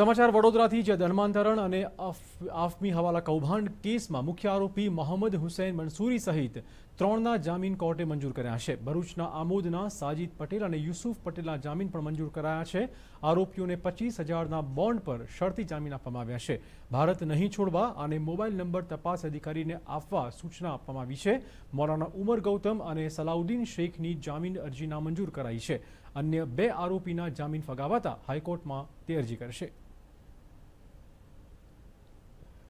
સમાચાર વડોદરાથી જે ધર્માંતરણ અને આફમી હવાલા કૌભાંડ કેસમાં મુખ્ય આરોપી મોહમ્મદ હુસૈન મંસૂરી સહિત ત્રણના જામીન કોર્ટે મંજૂર કર્યા છે ભરૂચના આમોદના સાજિદ પટેલ અને યુસુફ પટેલના જામીન પણ મંજૂર કરાયા છે આરોપીઓને પચીસ હજારના બોન્ડ પર શરતી જામીન આપવામાં આવ્યા છે ભારત નહીં છોડવા અને મોબાઈલ નંબર તપાસ અધિકારીને આપવા સૂચના આપવામાં આવી છે મોરાના ઉમર ગૌતમ અને સલાઉદ્દીન શેખની જામીન અરજી નામંજૂર કરાઈ છે અન્ય બે આરોપીના જામીન ફગાવાતા હાઈકોર્ટમાં તે અરજી કરશે